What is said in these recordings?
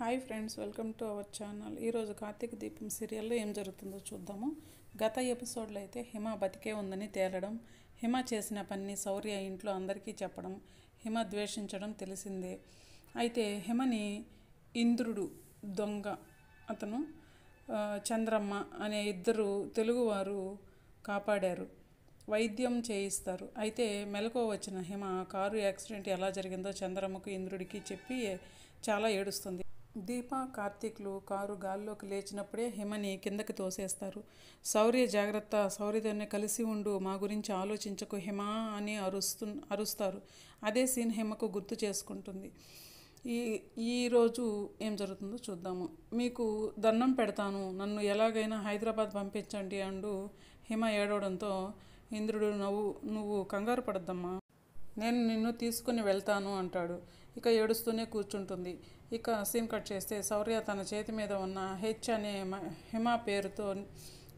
hi friends welcome to our channel ఈరోజు కార్తీక దీపం సీరియల్లో ఏం జరుగుతుందో చూద్దాము గత ఎపిసోడ్లో అయితే హిమ బతికే ఉందని తేలడం హిమ చేసిన పని శౌర్య ఇంట్లో అందరికీ చెప్పడం హిమ ద్వేషించడం తెలిసిందే అయితే హిమని ఇంద్రుడు దొంగ అతను చంద్రమ్మ అనే ఇద్దరు తెలుగువారు కాపాడారు వైద్యం చేయిస్తారు అయితే మెలకువ వచ్చిన హిమ కారు యాక్సిడెంట్ ఎలా జరిగిందో చంద్రమ్మకు ఇంద్రుడికి చెప్పి చాలా ఏడుస్తుంది దీపా కార్తీక్లు కారు గాల్లోకి లేచినప్పుడే హిమని కిందకి తోసేస్తారు శౌర్య జాగ్రత్త శౌర్యతోనే కలిసి ఉండు మా గురించి ఆలోచించకు హిమ అని అరుస్తు అరుస్తారు అదే సీన్ హిమకు గుర్తు చేసుకుంటుంది ఈ ఈరోజు ఏం జరుగుతుందో చూద్దాము మీకు దండం పెడతాను నన్ను ఎలాగైనా హైదరాబాద్ పంపించండి అంటూ హిమ ఏడవడంతో ఇంద్రుడు నవ్వు నువ్వు కంగారు పడద్దమ్మా నేను నిన్ను తీసుకుని వెళ్తాను అంటాడు ఇక ఏడుస్తూనే కూర్చుంటుంది ఇక సీన్ కట్ చేస్తే శౌర్య తన చేతి మీద ఉన్న హెచ్ అనే హిమ పేరుతో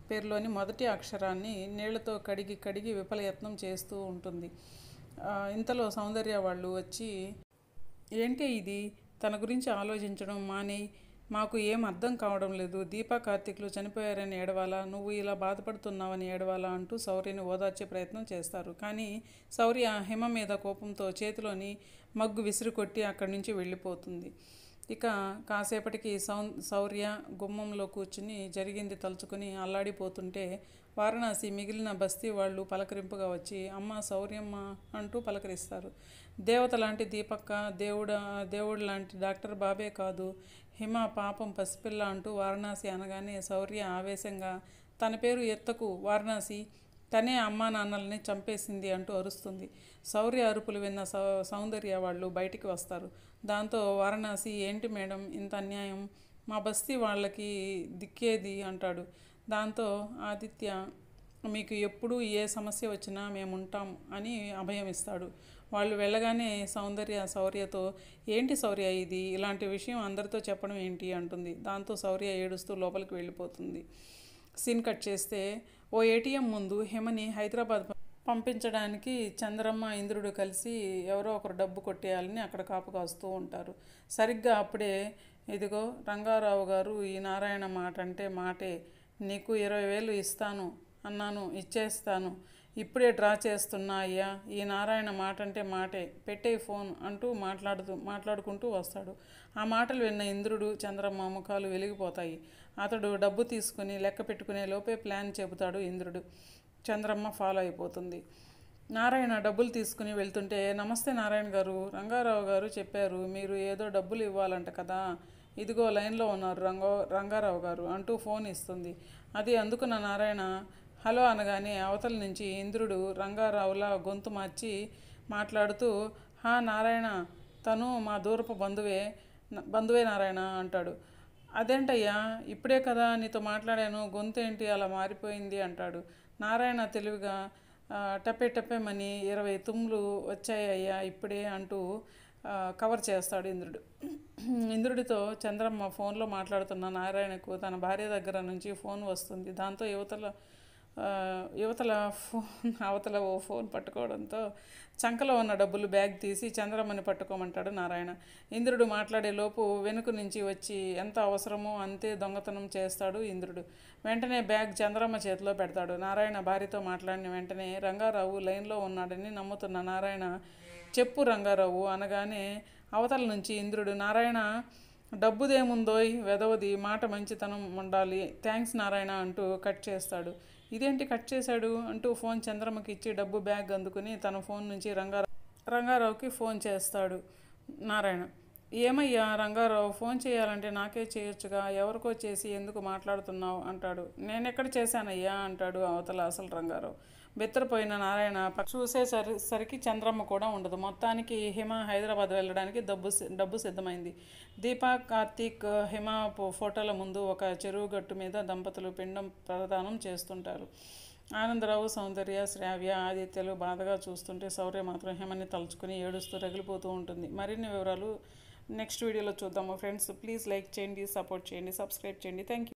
పేరులోని మొదటి అక్షరాన్ని నీళ్లతో కడిగి కడిగి విఫలయత్నం చేస్తూ ఉంటుంది ఇంతలో సౌందర్య వాళ్ళు వచ్చి ఏంటి ఇది తన గురించి ఆలోచించడం మానే మాకు ఏం అర్థం కావడం లేదు దీపా కార్తిక్లు చనిపోయారని ఏడవాలా నువ్వు ఇలా బాధపడుతున్నావని ఏడవాలా అంటూ సౌర్యని ఓదార్చే ప్రయత్నం చేస్తారు కానీ సౌర్య హిమ మీద కోపంతో చేతిలోని మగ్గు కొట్టి అక్కడి నుంచి వెళ్ళిపోతుంది ఇక కాసేపటికి సౌ శౌర్య గుమ్మంలో కూర్చుని జరిగింది తలుచుకుని అల్లాడిపోతుంటే వారణాసి మిగిలిన బస్తీ వాళ్ళు పలకరింపుగా వచ్చి అమ్మ శౌర్యమ్మ అంటూ పలకరిస్తారు దేవత లాంటి దీపక్క దేవుడు దేవుడు లాంటి డాక్టర్ బాబే కాదు హిమ పాపం పసిపిల్ల అంటూ వారణాసి అనగానే శౌర్య ఆవేశంగా తన పేరు ఎత్తకు వారణాసి తనే అమ్మా నాన్నల్ని చంపేసింది అంటూ అరుస్తుంది శౌర్య అరుపులు విన్న సౌందర్య వాళ్ళు బయటికి వస్తారు దాంతో వారణాసి ఏంటి మేడం ఇంత అన్యాయం మా బస్తీ వాళ్ళకి దిక్కేది అంటాడు దాంతో ఆదిత్య మీకు ఎప్పుడు ఏ సమస్య వచ్చినా మేము ఉంటాం అని అభయం ఇస్తాడు వాళ్ళు వెళ్ళగానే సౌందర్య శౌర్యతో ఏంటి శౌర్య ఇది ఇలాంటి విషయం అందరితో చెప్పడం ఏంటి అంటుంది దాంతో శౌర్య ఏడుస్తూ లోపలికి వెళ్ళిపోతుంది సీన్ కట్ చేస్తే ఓ ఏటీఎం ముందు హిమని హైదరాబాద్ పంపించడానికి చంద్రమ్మ ఇంద్రుడు కలిసి ఎవరో ఒకరు డబ్బు కొట్టేయాలని అక్కడ కాపు కాస్తూ ఉంటారు సరిగ్గా అప్పుడే ఇదిగో రంగారావు గారు ఈ నారాయణ మాట అంటే మాటే నీకు ఇరవై వేలు ఇస్తాను అన్నాను ఇచ్చేస్తాను ఇప్పుడే డ్రా చేస్తున్నా అయ్యా ఈ నారాయణ మాట అంటే మాటే పెట్టే ఫోన్ అంటూ మాట్లాడుతూ మాట్లాడుకుంటూ వస్తాడు ఆ మాటలు విన్న ఇంద్రుడు చంద్రమ్మ ముఖాలు వెలిగిపోతాయి అతడు డబ్బు తీసుకుని లెక్క పెట్టుకునే లోపే ప్లాన్ చెబుతాడు ఇంద్రుడు చంద్రమ్మ ఫాలో అయిపోతుంది నారాయణ డబ్బులు తీసుకుని వెళ్తుంటే నమస్తే నారాయణ గారు రంగారావు గారు చెప్పారు మీరు ఏదో డబ్బులు ఇవ్వాలంట కదా ఇదిగో లైన్లో ఉన్నారు రంగో రంగారావు గారు అంటూ ఫోన్ ఇస్తుంది అది అందుకున్న నారాయణ హలో అనగానే అవతల నుంచి ఇంద్రుడు రంగారావులా గొంతు మార్చి మాట్లాడుతూ హా నారాయణ తను మా దూరపు బంధువే బంధువే నారాయణ అంటాడు అదేంటయ్యా ఇప్పుడే కదా నీతో మాట్లాడాను గొంతు ఏంటి అలా మారిపోయింది అంటాడు నారాయణ తెలివిగా టపే టప్పేమని ఇరవై తుమ్ములు అయ్యా ఇప్పుడే అంటూ కవర్ చేస్తాడు ఇంద్రుడు ఇంద్రుడితో చంద్రమ్మ ఫోన్లో మాట్లాడుతున్న నారాయణకు తన భార్య దగ్గర నుంచి ఫోన్ వస్తుంది దాంతో యువతలో యువతల ఫోన్ అవతల ఓ ఫోన్ పట్టుకోవడంతో చంకలో ఉన్న డబ్బులు బ్యాగ్ తీసి చంద్రమ్మని పట్టుకోమంటాడు నారాయణ ఇంద్రుడు మాట్లాడే లోపు వెనుక నుంచి వచ్చి ఎంత అవసరమో అంతే దొంగతనం చేస్తాడు ఇంద్రుడు వెంటనే బ్యాగ్ చంద్రమ్మ చేతిలో పెడతాడు నారాయణ భార్యతో మాట్లాడిన వెంటనే రంగారావు లైన్లో ఉన్నాడని నమ్ముతున్న నారాయణ చెప్పు రంగారావు అనగానే అవతల నుంచి ఇంద్రుడు నారాయణ డబ్బుదేముందోయ్ వెదవది మాట మంచితనం ఉండాలి థ్యాంక్స్ నారాయణ అంటూ కట్ చేస్తాడు ఇదేంటి కట్ చేశాడు అంటూ ఫోన్ చంద్రమ్మకి ఇచ్చి డబ్బు బ్యాగ్ అందుకుని తన ఫోన్ నుంచి రంగారావు రంగారావుకి ఫోన్ చేస్తాడు నారాయణ ఏమయ్యా రంగారావు ఫోన్ చేయాలంటే నాకే చేయొచ్చుగా ఎవరికో చేసి ఎందుకు మాట్లాడుతున్నావు అంటాడు నేనెక్కడ చేశానయ్యా అంటాడు అవతల అసలు రంగారావు బెత్తరపోయిన నారాయణ చూసే సరి సరికి చంద్రమ్మ కూడా ఉండదు మొత్తానికి హిమ హైదరాబాద్ వెళ్ళడానికి డబ్బు డబ్బు సిద్ధమైంది దీపా కార్తీక్ హిమ ఫోటోల ముందు ఒక చెరువు గట్టు మీద దంపతులు పిండం ప్రదానం చేస్తుంటారు ఆనందరావు సౌందర్య శ్రావ్య ఆదిత్యలు బాధగా చూస్తుంటే శౌర్య మాత్రం హిమని తలుచుకుని ఏడుస్తూ రగిలిపోతూ ఉంటుంది మరిన్ని వివరాలు నెక్స్ట్ వీడియోలో చూద్దాము ఫ్రెండ్స్ ప్లీజ్ లైక్ చేయండి సపోర్ట్ చేయండి సబ్స్క్రైబ్ చేయండి థ్యాంక్